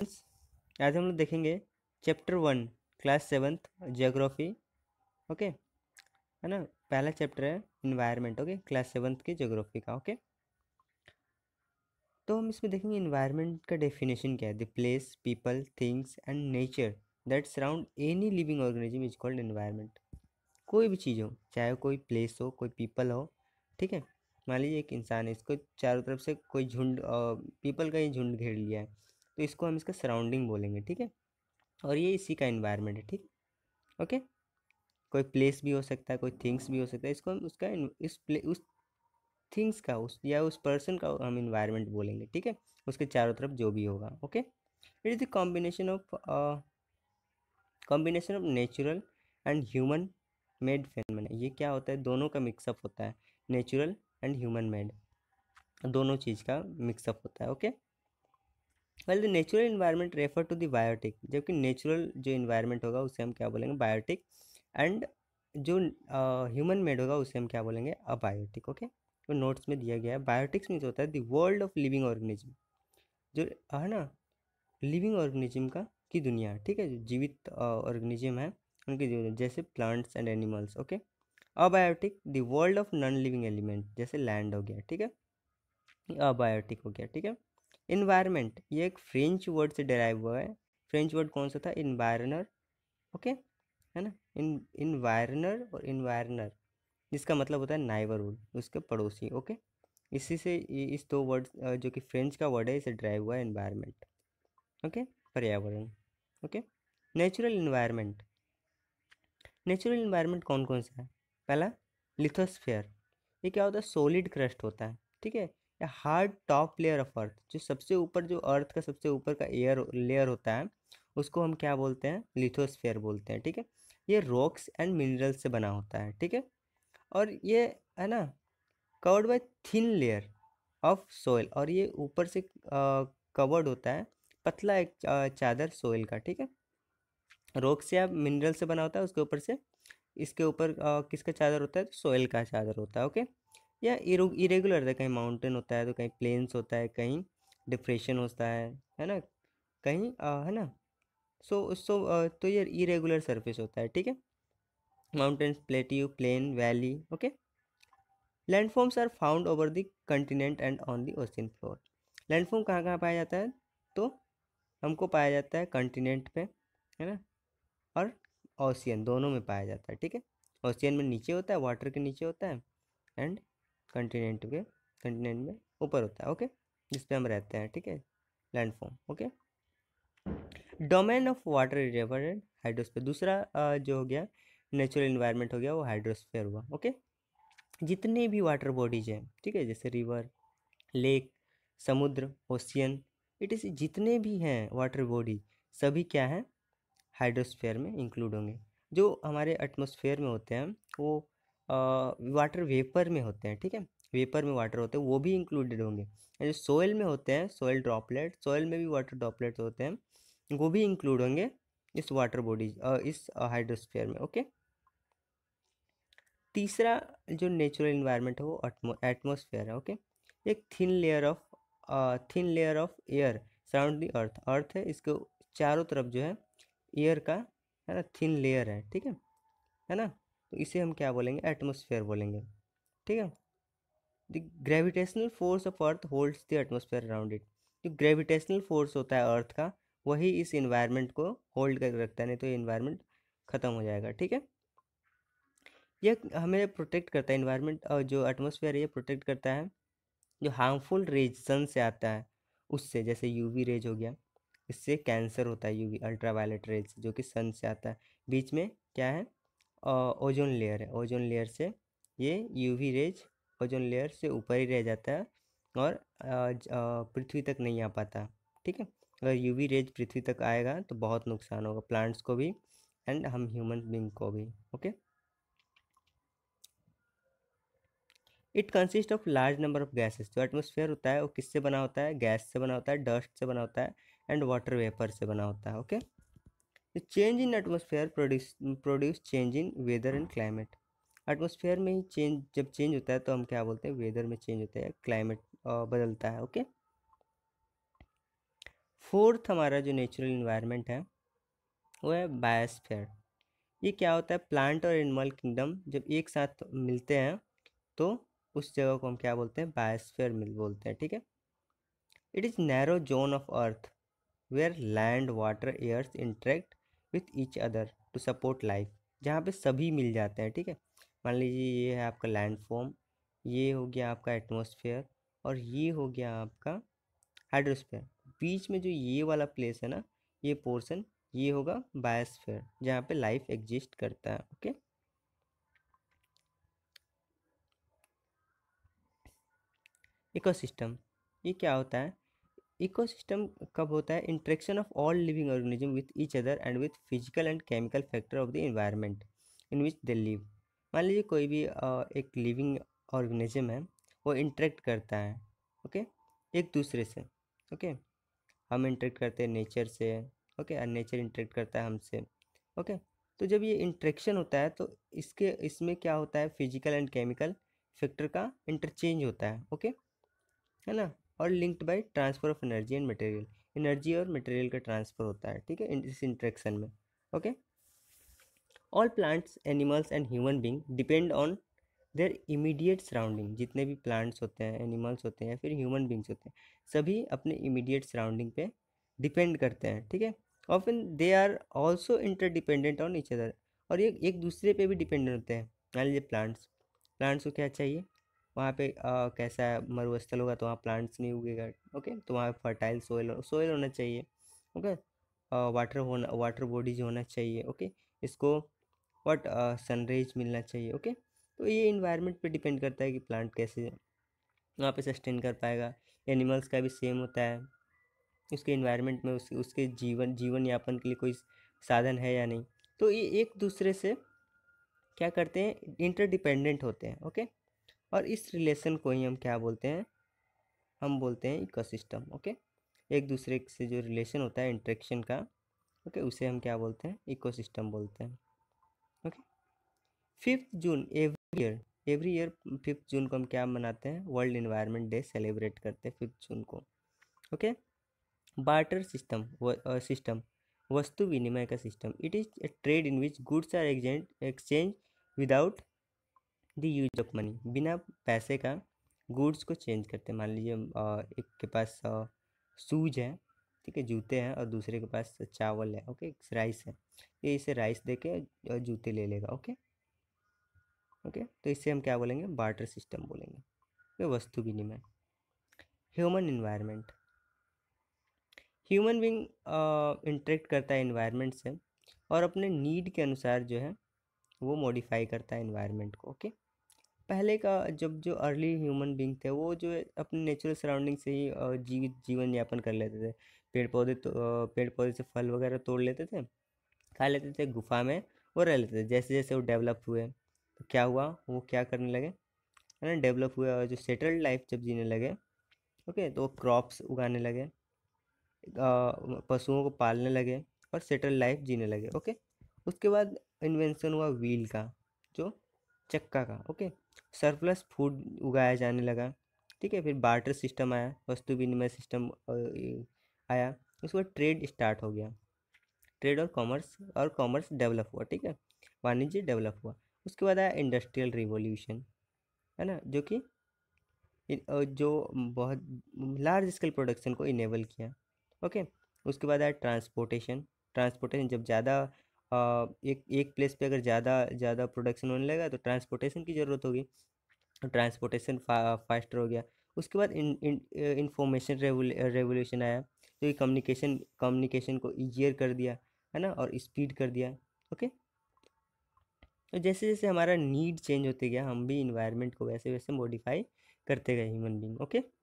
आज हम लोग देखेंगे chapter one class seventh geography okay है ना पहला चैप्टर है इन्वायरमेंट ओके क्लास सेवन्थ की जोग्राफी का ओके तो हम इसमें देखेंगे इन्वायरमेंट का डेफिनेशन क्या है the place people things and nature that surround any living organism is called environment कोई भी चीज़ हो चाहे कोई प्लेस हो कोई पीपल हो ठीक है मान लीजिए एक इंसान है इसको चारों तरफ से कोई झुंड पीपल का ही झुंड घेर लिया है तो इसको हम इसका सराउंडिंग बोलेंगे ठीक है और ये इसी का इन्वायरमेंट है ठीक ओके कोई प्लेस भी हो सकता है कोई थिंग्स भी हो सकता है इसको हम उसका इस प्ले उस थिंग्स का उस या उस पर्सन का हम इन्वायरमेंट बोलेंगे ठीक है उसके चारों तरफ जो भी होगा okay it is the combination of combination of natural and human made phenomenon ये क्या होता है दोनों का मिक्सअप होता है नेचुरल एंड ह्यूमन मेड दोनों चीज़ का मिक्सअप होता है okay okay? Well the natural environment refer to the biotic जबकि नेचुरल जो इन्वायरमेंट होगा उसे हम क्या बोलेंगे बायोटिक एंड जो ह्यूमन मेड होगा उसे हम क्या बोलेंगे अबायोटिक ओके तो नोट्स में दिया गया है बायोटिक्स मीन्स होता है the world of living organism जो है ना लिविंग ऑर्गेनिज्म का की दुनिया ठीक है जो जीवित ऑर्गेनिज्म है उनकी दुनिया जैसे plants and animals okay abiotic the world of non living element जैसे लैंड हो गया ठीक है अबायोटिक हो गया ठीक है इन्वायरमेंट ये एक फ्रेंच वर्ड से डराइव हुआ है फ्रेंच वर्ड कौन सा था इन्वायरनर ओके है ना इन इन्वायरनर और इन्वायरनर जिसका मतलब होता है नाइबरहुड उसके पड़ोसी ओके इसी से इस दो वर्ड जो कि फ्रेंच का वर्ड है इसे ड्राइव हुआ है इन्वायरमेंट ओके पर्यावरण okay natural environment natural environment कौन कौन सा है पहला लिथोस्फेयर ये क्या होता है सॉलिड क्रस्ट होता है ठीक है hard top layer of earth जो सबसे ऊपर जो अर्थ का सबसे ऊपर का एयर लेयर होता है उसको हम क्या बोलते हैं लिथोस्फेयर बोलते हैं ठीक है ये रॉक्स एंड मिनरल से बना होता है ठीक है और ये है ना covered by thin layer of soil और ये ऊपर से कवर्ड होता है पतला एक चादर सोयल का ठीक है रॉक्स या मिनरल से बना होता है उसके ऊपर से इसके ऊपर किसका चादर होता है तो सोयल का चादर होता है ओके या इरेगुलर है कहीं माउंटेन होता है तो कहीं प्लेन्स होता है कहीं डिप्रेशन होता है है ना कहीं आ, है ना सो सो तो ये इरेगुलर सरफेस होता है ठीक है mountains plateau plain valley okay landforms are found over the continent and on the ocean floor landform कहाँ कहाँ पाया जाता है तो हमको पाया जाता है कंटिनेंट पे है ना और ओशियन दोनों में पाया जाता है ठीक है ओशियन में नीचे होता है वाटर के नीचे होता है एंड कंटिनेंट के कंटिनेंट में ऊपर होता है ओके जिस पे हम रहते हैं ठीक है landform okay domain of water referred hydrosphere दूसरा जो हो गया नेचुरल इन्वायरमेंट हो गया वो हाइड्रोस्फेयर हुआ ओके जितने भी वाटर बॉडीज हैं ठीक है जैसे रिवर लेक समुद्र ओशियन इट इस जितने भी हैं वाटर बॉडी सभी क्या हैं हाइड्रोस्फेयर में इंक्लूड होंगे जो हमारे एटमोसफेयर में होते हैं वो वाटर वेपर में होते हैं ठीक है वेपर में वाटर होते हैं वो भी इंक्लूडेड होंगे जो सोयल में होते हैं सोयल ड्रॉपलेट सोयल में भी वाटर ड्रॉपलेट्स होते हैं वो भी इंक्लूड होंगे इस वाटर बॉडी इस हाइड्रोस्फेयर में ओके तीसरा जो नेचुरल इन्वायरमेंट है वो एटमोसफेयर है ओके एक thin layer of thin layer of air surround the earth earth है इसके चारों तरफ जो है एयर का है ना थिन लेयर है ठीक है है ना तो इसे हम क्या बोलेंगे एटमोसफेयर बोलेंगे ठीक है the gravitational force of earth holds the atmosphere around it जो ग्रेविटेशनल फोर्स होता है अर्थ का वही इस इन्वायरमेंट को होल्ड करके रखता है नहीं तो ये इन्वायरमेंट ख़त्म हो जाएगा ठीक है यह हमें प्रोटेक्ट करता है इन्वायरमेंट और जो एटमोसफेयर है ये प्रोटेक्ट करता है जो हार्मफुल रेज सन से आता है उससे जैसे यूवी रेज हो गया इससे कैंसर होता है यूवी अल्ट्रावायलेट रेज जो कि सन से आता है बीच में क्या है ओजोन लेयर है ओजोन लेयर से ये यूवी रेज ओजोन लेयर से ऊपर ही रह जाता है और पृथ्वी तक नहीं आ पाता ठीक है अगर यूवी रेज पृथ्वी तक आएगा तो बहुत नुकसान होगा प्लांट्स को भी एंड हम ह्यूमन बींग को भी okay it consist of large number of gases जो एटमोसफेयर होता है वो किससे बना होता है गैस से बना होता है डस्ट से बना होता है एंड वाटर वेपर से बना होता है okay okay? Change in atmosphere produce produce change in weather weather climate climate. Atmosphere में ही चेंज जब चेंज होता है तो हम क्या बोलते हैं वेदर में चेंज होता है क्लाइमेट बदलता है ओके फोर्थ हमारा जो नेचुरल इन्वायरमेंट है वो है बायोस्फेयर ये क्या होता है प्लांट और एनिमल किंगडम जब एक साथ मिलते हैं तो उस जगह को हम क्या बोलते हैं बायोस्फेयर मिल बोलते हैं ठीक है it is narrow zone of earth where land water airs interact with each other to support life जहाँ पे सभी मिल जाते हैं ठीक है मान लीजिए ये है आपका लैंड फॉर्म ये हो गया आपका एटमोसफेयर और ये हो गया आपका हाइड्रोस्फेयर बीच में जो ये वाला प्लेस है ना ये पोर्सन ये होगा बायोस्फेयर जहाँ पे लाइफ एग्जिस्ट करता है ओके इकोसिस्टम ये क्या होता है इकोसिस्टम कब होता है interaction of all living organism with each other and with physical and chemical factor of the environment in which they live मान लीजिए कोई भी एक लिविंग ऑर्गेनिज्म है वो इंट्रैक्ट करता है ओके एक दूसरे से ओके हम इंट्रैक्ट करते हैं नेचर से ओके और नेचर इंट्रैक्ट करता है हमसे ओके तो जब ये इंट्रैक्शन होता है तो इसके इसमें क्या होता है फिजिकल एंड केमिकल फैक्टर का इंटरचेंज होता है ओके है ना और linked by transfer of energy and material energy और मटेरियल का ट्रांसफ़र होता है ठीक है इस इंट्रैक्शन में okay all plants animals and human being depend on their immediate surrounding जितने भी प्लांट्स होते हैं एनिमल्स होते हैं फिर ह्यूमन बींग्स होते हैं सभी अपने इमीडिएट सराउंडिंग पे डिपेंड करते हैं ठीक है often they are also interdependent on each other और ये एक दूसरे पे भी डिपेंडेंट होते हैं मान लीजिए प्लांट्स प्लांट्स को क्या चाहिए वहाँ पे आ, कैसा मरुस्थल होगा तो वहाँ प्लांट्स नहीं उगेगा ओके तो वहाँ फर्टाइल सोयल सोइल होना चाहिए ओके वाटर होना वाटर बॉडीज होना चाहिए ओके इसको वट सनरेज मिलना चाहिए ओके तो ये इन्वायरमेंट पे डिपेंड करता है कि प्लांट कैसे वहाँ पे सस्टेन कर पाएगा एनिमल्स का भी सेम होता है उसके इन्वायरमेंट में उस, उसके जीवन जीवन यापन के लिए कोई साधन है या नहीं तो ये एक दूसरे से क्या करते हैं इंटरडिपेंडेंट होते हैं ओके और इस रिलेशन को ही हम क्या बोलते हैं हम बोलते हैं इकोसिस्टम ओके एक दूसरे से जो रिलेशन होता है इंट्रेक्शन का ओके उसे हम क्या बोलते हैं इकोसिस्टम बोलते हैं okay fifth June every year every year fifth June को हम क्या मनाते हैं वर्ल्ड इन्वायरमेंट डे सेलिब्रेट करते हैं फिफ्थ जून को ओके बार्टर सिस्टम सिस्टम वस्तु विनिमय का system it is a trade in which goods are exchange without the use of money बिना पैसे का गुड्स को चेंज करते मान लीजिए एक के पास शूज है ठीक है जूते हैं और दूसरे के पास चावल है ओके राइस है ये इसे राइस दे के जूते ले लेगा ओके ओके तो इससे हम क्या बोलेंगे बार्टर सिस्टम बोलेंगे ये वस्तु विनिमय human environment human being interact करता है इन्वायरमेंट से और अपने नीड के अनुसार जो है वो मॉडिफाई करता है इन्वायरमेंट को ओके okay? पहले का जब जो अर्ली ह्यूमन बींग थे वो जो अपने नेचुरल सराउंडिंग से ही जी जीवन यापन कर लेते थे पेड़ पौधे तो पेड़ पौधे से फल वगैरह तोड़ लेते थे खा लेते थे गुफा में और रह लेते थे जैसे जैसे वो डेवलप हुए तो क्या हुआ वो क्या करने लगे है ना डेवलप हुए और जो सेटल्ड लाइफ जब जीने लगे ओके तो क्रॉप्स उगाने लगे पशुओं को पालने लगे और सेटल लाइफ जीने लगे ओके उसके बाद इन्वेंशन हुआ व्हील का जो चक्का का ओके सरप्लस फूड उगाया जाने लगा ठीक है फिर बार्टर सिस्टम आया वस्तु विनिमय सिस्टम आया उसके बाद ट्रेड स्टार्ट हो गया ट्रेड और कॉमर्स और कॉमर्स डेवलप हुआ ठीक है वाणिज्य डेवलप हुआ उसके बाद आया इंडस्ट्रियल रिवोल्यूशन है ना जो कि जो बहुत लार्ज स्केल प्रोडक्शन को इनेबल किया ओके उसके बाद आया ट्रांसपोर्टेशन ट्रांसपोर्टेशन जब ज़्यादा एक एक प्लेस पे अगर ज़्यादा ज़्यादा प्रोडक्शन होने लगा तो ट्रांसपोर्टेशन की ज़रूरत होगी ट्रांसपोर्टेशन फा, फास्टर हो गया उसके बाद इंफॉर्मेशन रेवोल्यूशन आया तो ये कम्युनिकेशन कम्युनिकेशन को ईजियर कर दिया है ना और स्पीड कर दिया ओके तो जैसे जैसे हमारा नीड चेंज होते गया हम भी इन्वायरमेंट को वैसे वैसे मॉडिफाई करते गए ह्यूमन बींग ओके